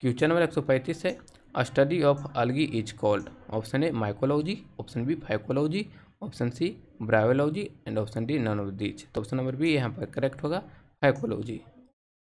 question number 135 है study of algae is called option A mycology option B phycology option C bryology and option D none of these तो option number B यहाँ पर correct होगा phycology